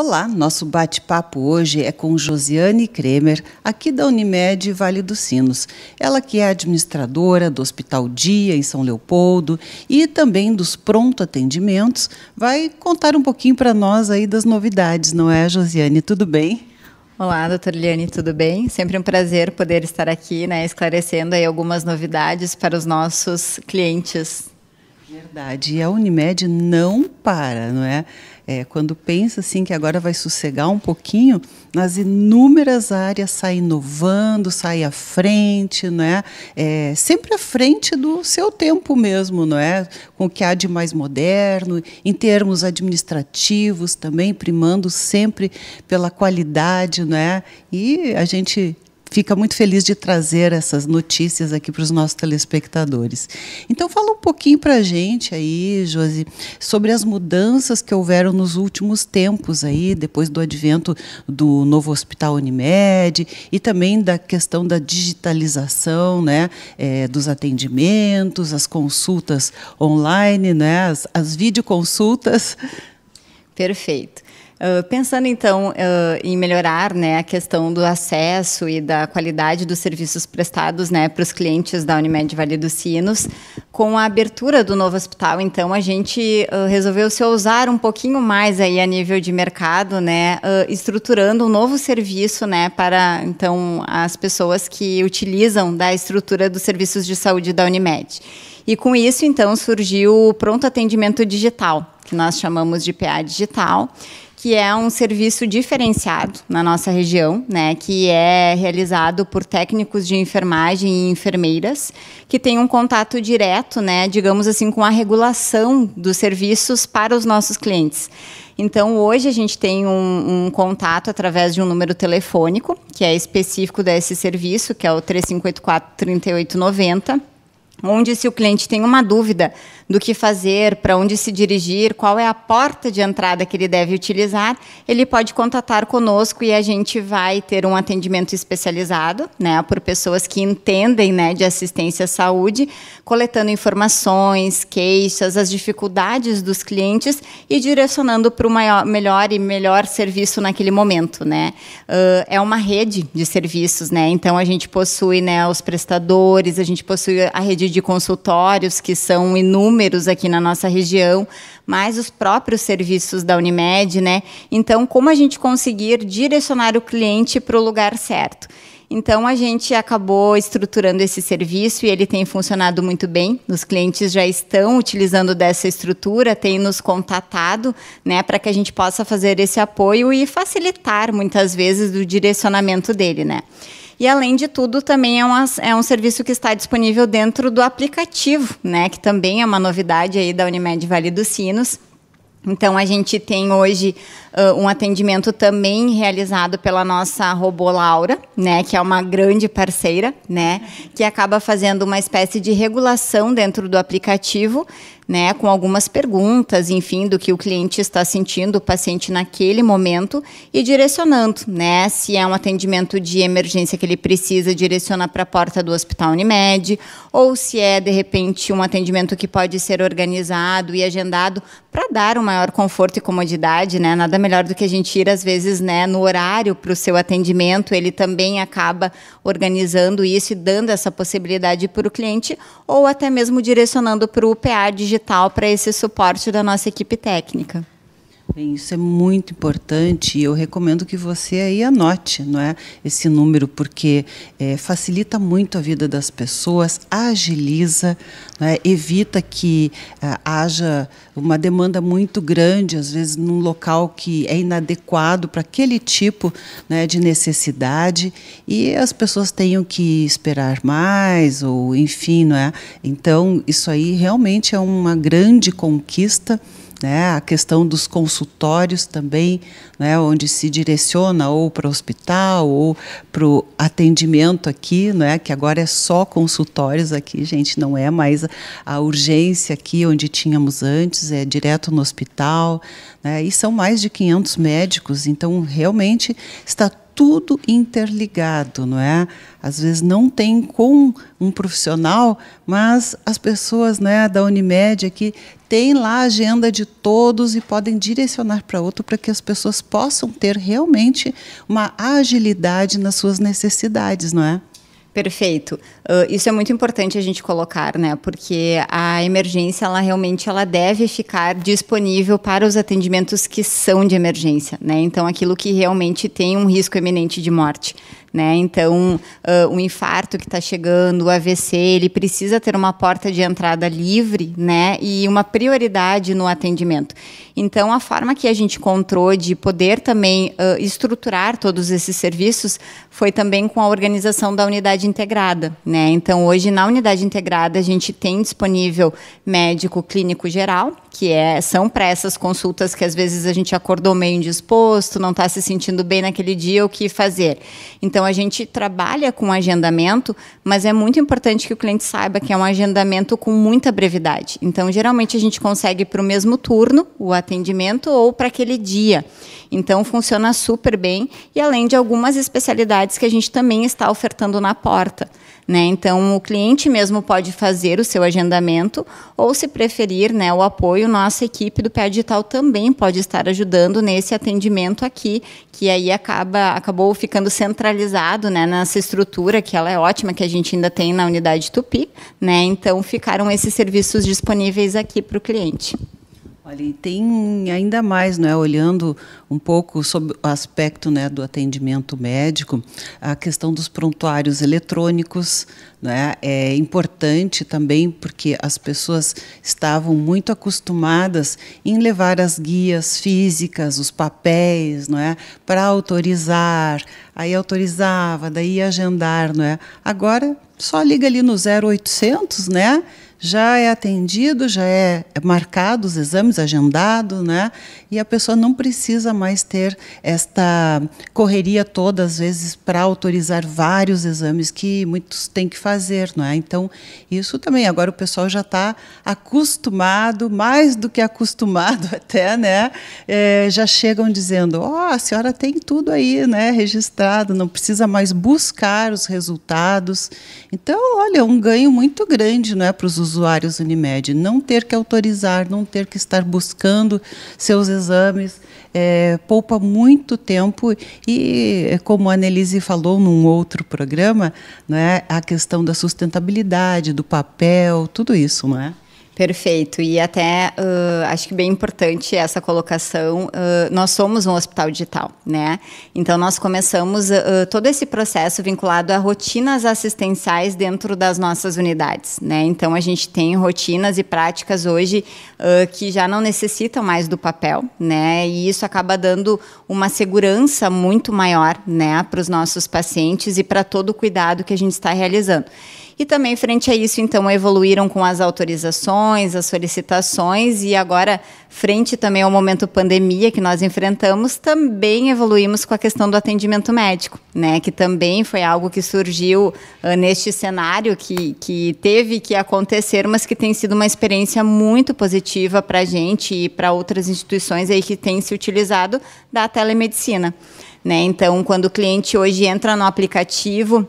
Olá, nosso bate-papo hoje é com Josiane Kremer, aqui da Unimed Vale dos Sinos. Ela que é administradora do Hospital Dia em São Leopoldo e também dos pronto atendimentos, vai contar um pouquinho para nós aí das novidades, não é, Josiane? Tudo bem? Olá, doutor Liane, tudo bem? Sempre um prazer poder estar aqui, né, esclarecendo aí algumas novidades para os nossos clientes. Verdade, e a Unimed não para, não é? É, quando pensa assim que agora vai sossegar um pouquinho, nas inúmeras áreas sai inovando, sai à frente, não é? é? Sempre à frente do seu tempo mesmo, não é? Com o que há de mais moderno, em termos administrativos também, primando sempre pela qualidade, não é? E a gente fica muito feliz de trazer essas notícias aqui para os nossos telespectadores. Então, fala um pouquinho para a gente aí, Josi, sobre as mudanças que houveram nos últimos tempos aí, depois do advento do novo Hospital Unimed e também da questão da digitalização, né, é, dos atendimentos, as consultas online, né, as, as videoconsultas. Perfeito. Ah, pensando então uh, em melhorar né, a questão do acesso e da qualidade dos serviços prestados né, para os clientes da Unimed Vale dos Sinos, com a abertura do novo hospital, então a gente uh, resolveu se ousar um pouquinho mais aí a nível de mercado, né, estruturando um novo serviço né, para então as pessoas que utilizam da estrutura dos serviços de saúde da Unimed. E com isso então surgiu o pronto atendimento digital, que nós chamamos de PA digital que é um serviço diferenciado na nossa região, né, que é realizado por técnicos de enfermagem e enfermeiras que têm um contato direto, né, digamos assim, com a regulação dos serviços para os nossos clientes. Então, hoje a gente tem um, um, contato através de um número telefônico, que é específico desse serviço, que é o 3584-3890, onde, se o cliente tem uma dúvida do que fazer, para onde se dirigir, qual é a porta de entrada que ele deve utilizar, ele pode contatar conosco e a gente vai ter um atendimento especializado, né, por pessoas que entendem, né, de assistência à saúde, coletando informações, queixas, as dificuldades dos clientes e direcionando para o maior, melhor e melhor serviço naquele momento, né? Uh, é uma rede de serviços, né? Então a gente possui, né, os prestadores, a gente possui a rede de consultórios que são inúmeros números aqui na nossa região, mas os próprios serviços da Unimed, né? Então, como a gente conseguir direcionar o cliente para o lugar certo? Então a gente acabou estruturando esse serviço e ele tem funcionado muito bem. Os clientes já estão utilizando dessa estrutura, têm nos contatado, né, para que a gente possa fazer esse apoio e facilitar muitas vezes o direcionamento dele, né? E, além de tudo, também é, uma, é um serviço que está disponível dentro do aplicativo, né? que também é uma novidade aí da Unimed Vale dos Sinos. Então, a gente tem hoje uh, um atendimento também realizado pela nossa robô Laura, né, que é uma grande parceira, né, que acaba fazendo uma espécie de regulação dentro do aplicativo, né, com algumas perguntas, enfim, do que o cliente está sentindo, o paciente naquele momento e direcionando, né, se é um atendimento de emergência que ele precisa, direciona para a porta do Hospital Unimed, ou se é de repente um atendimento que pode ser organizado e agendado para dar um maior conforto e comodidade, né, nada melhor melhor do que a gente ir, às vezes, né, no horário para o seu atendimento, ele também acaba organizando isso e dando essa possibilidade para o cliente, ou até mesmo direcionando para o PA digital, para esse suporte da nossa equipe técnica. Bem, isso é muito importante e eu recomendo que você aí anote não é, esse número, porque é, facilita muito a vida das pessoas, agiliza, é, evita que é, haja uma demanda muito grande, às vezes num local que é inadequado para aquele tipo é, de necessidade e as pessoas tenham que esperar mais ou enfim, não é? Então, isso aí realmente é uma grande conquista né? A questão dos consultórios também, né? Onde se direciona ou para o hospital ou para o atendimento aqui, né? Que agora é só consultórios aqui, gente, não é mais a urgência aqui onde tínhamos antes, é direto no hospital, né? E são mais de 500 médicos, então realmente está tudo interligado, não é? Às vezes não tem com um profissional, mas as pessoas né, da Unimed aqui têm lá a agenda de todos e podem direcionar para outro para que as pessoas possam ter realmente uma agilidade nas suas necessidades, não é? Perfeito. Uh, isso é muito importante a gente colocar, né? Porque a emergência, ela realmente, ela deve ficar disponível para os atendimentos que são de emergência, né? Então, aquilo que realmente tem um risco eminente de morte, né? Então, uh, o infarto que está chegando, o AVC, ele precisa ter uma porta de entrada livre, né? E uma prioridade no atendimento. Então, a forma que a gente encontrou de poder também uh, estruturar todos esses serviços foi também com a organização da unidade integrada, né? Então, hoje na unidade integrada a gente tem disponível médico clínico geral, que é, são para essas consultas que às vezes a gente acordou meio indisposto, não está se sentindo bem naquele dia, o que fazer? Então, a gente trabalha com agendamento, mas é muito importante que o cliente saiba que é um agendamento com muita brevidade. Então, geralmente a gente consegue para o mesmo turno o atendimento ou para aquele dia. Então, funciona super bem, e além de algumas especialidades que a gente também está ofertando na porta. Né? Então, o cliente mesmo pode fazer o seu agendamento, ou, se preferir, né, o apoio, nossa equipe do Pé Digital também pode estar ajudando nesse atendimento aqui, que aí acaba, acabou ficando centralizado né, nessa estrutura, que ela é ótima, que a gente ainda tem na unidade Tupi. Né? Então, ficaram esses serviços disponíveis aqui para o cliente. Olha, e tem ainda mais, não é? olhando um pouco sobre o aspecto né, do atendimento médico, a questão dos prontuários eletrônicos né, é importante também porque as pessoas estavam muito acostumadas em levar as guias físicas, os papéis, não é, para autorizar, aí autorizava, daí agendar, não é. Agora só liga ali no 0800, né? já é atendido, já é marcado os exames, agendado, né? E a pessoa não precisa mais ter esta correria toda, às vezes, para autorizar vários exames que muitos têm que fazer, não é? Então, isso também, agora o pessoal já está acostumado, mais do que acostumado até, né? É, já chegam dizendo, ó, oh, a senhora tem tudo aí, né? Registrado, não precisa mais buscar os resultados. Então, olha, é um ganho muito grande, não é, para os usuários Unimed, não ter que autorizar, não ter que estar buscando seus exames, é, poupa muito tempo e, é, como a Annelise falou num outro programa, né, a questão da sustentabilidade, do papel, tudo isso, não é? Perfeito. E até uh, acho que bem importante essa colocação. Uh, nós somos um hospital digital, né? Então nós começamos uh, todo esse processo vinculado a rotinas assistenciais dentro das nossas unidades, né? Então a gente tem rotinas e práticas hoje que já não necessitam mais do papel, né? E isso acaba dando uma segurança muito maior, né, para os nossos pacientes e para todo o cuidado que a gente está realizando. E também, frente a isso, então, evoluíram com as autorizações, as solicitações, e agora, frente também ao momento pandemia que nós enfrentamos, também evoluímos com a questão do atendimento médico, né? Que também foi algo que surgiu uh, neste cenário que, que teve que acontecer, mas que tem sido uma experiência muito positiva para a gente e para outras instituições aí que têm se utilizado da telemedicina. Né? Então, quando o cliente hoje entra no aplicativo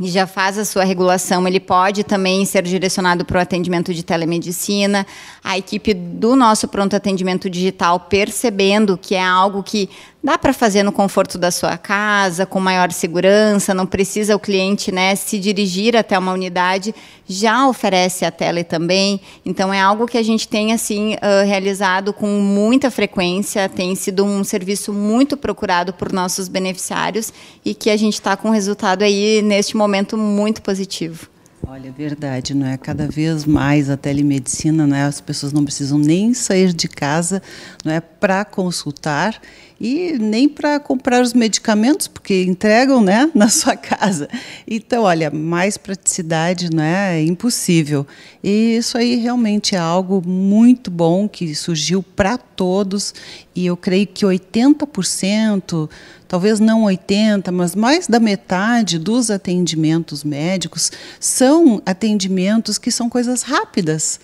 e já faz a sua regulação, ele pode também ser direcionado para o atendimento de telemedicina. A equipe do nosso pronto atendimento digital, percebendo que é algo que Dá para fazer no conforto da sua casa, com maior segurança, não precisa o cliente né, se dirigir até uma unidade, já oferece a tele também. Então é algo que a gente tem assim uh, realizado com muita frequência, tem sido um serviço muito procurado por nossos beneficiários e que a gente está com um resultado aí neste momento muito positivo. Olha, é verdade, não é? Cada vez mais a telemedicina, né? As pessoas não precisam nem sair de casa, não é, para consultar e nem para comprar os medicamentos, porque entregam né, na sua casa. Então, olha, mais praticidade né, é impossível. E isso aí realmente é algo muito bom que surgiu para todos, e eu creio que 80%, talvez não 80%, mas mais da metade dos atendimentos médicos são atendimentos que são coisas rápidas.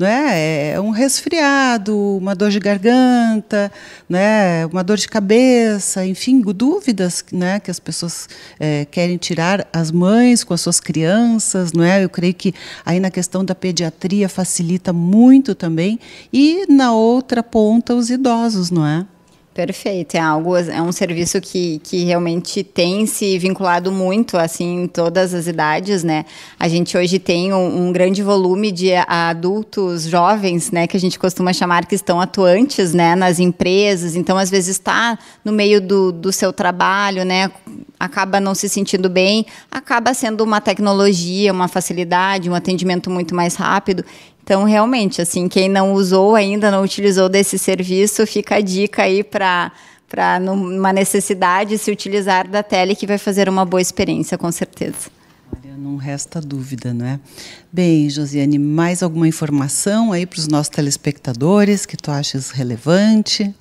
Né? É, é um resfriado, uma dor de garganta, né? Uma dor de cabeça, enfim, dúvidas, né? Que as pessoas é, querem tirar as mães com as suas crianças, não é? Eu creio que aí na questão da pediatria facilita muito também e na outra ponta os idosos, não é? Perfeito, é algo, é um serviço que, que realmente tem se vinculado muito, assim, em todas as idades, né? A gente hoje tem um, um, grande volume de adultos jovens, né, que a gente costuma chamar que estão atuantes, né, nas empresas, então às vezes está no meio do, do seu trabalho, né, acaba não se sentindo bem, acaba sendo uma tecnologia, uma facilidade, um atendimento muito mais rápido. Então, realmente, assim, quem não usou ainda, não utilizou desse serviço, fica a dica aí para para numa necessidade se utilizar da tele que vai fazer uma boa experiência, com certeza. Maria não resta dúvida, não é? Bem, Josiane, mais alguma informação aí para os nossos telespectadores que tu achas relevante?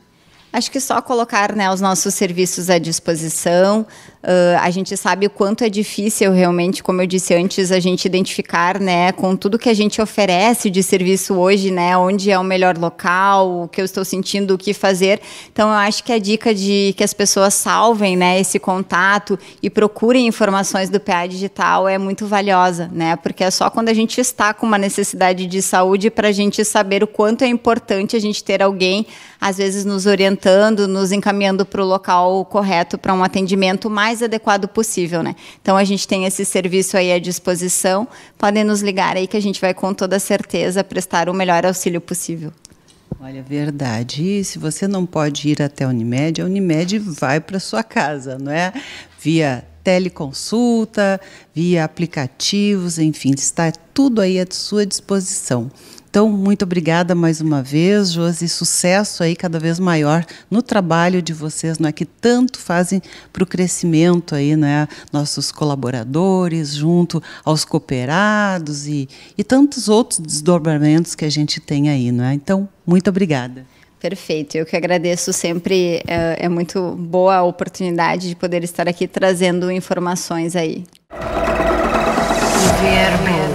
Acho que só colocar né, os nossos serviços à disposição. Uh, a gente sabe o quanto é difícil realmente, como eu disse antes, a gente identificar né, com tudo que a gente oferece de serviço hoje, né, onde é o melhor local, o que eu estou sentindo, o que fazer. Então, eu acho que a dica de que as pessoas salvem né, esse contato e procurem informações do PA Digital é muito valiosa, né, porque é só quando a gente está com uma necessidade de saúde para a gente saber o quanto é importante a gente ter alguém, às vezes, nos orientando orientando, nos encaminhando para o local correto para um atendimento mais adequado possível, né? Então a gente tem esse serviço aí à disposição. Podem nos ligar aí que a gente vai com toda certeza prestar o melhor auxílio possível. Olha, verdade. E se você não pode ir até a Unimed, a Unimed vai para sua casa, não é? Via teleconsulta, via aplicativos, enfim, está tudo aí à sua disposição. Então, muito obrigada mais uma vez, Josi. Sucesso aí cada vez maior no trabalho de vocês, não é que tanto fazem para o crescimento aí, né? Nossos colaboradores, junto aos cooperados e, e tantos outros desdobramentos que a gente tem aí, não é? Então, muito obrigada. Perfeito, eu que agradeço sempre. É, é muito boa a oportunidade de poder estar aqui trazendo informações aí. Verbo.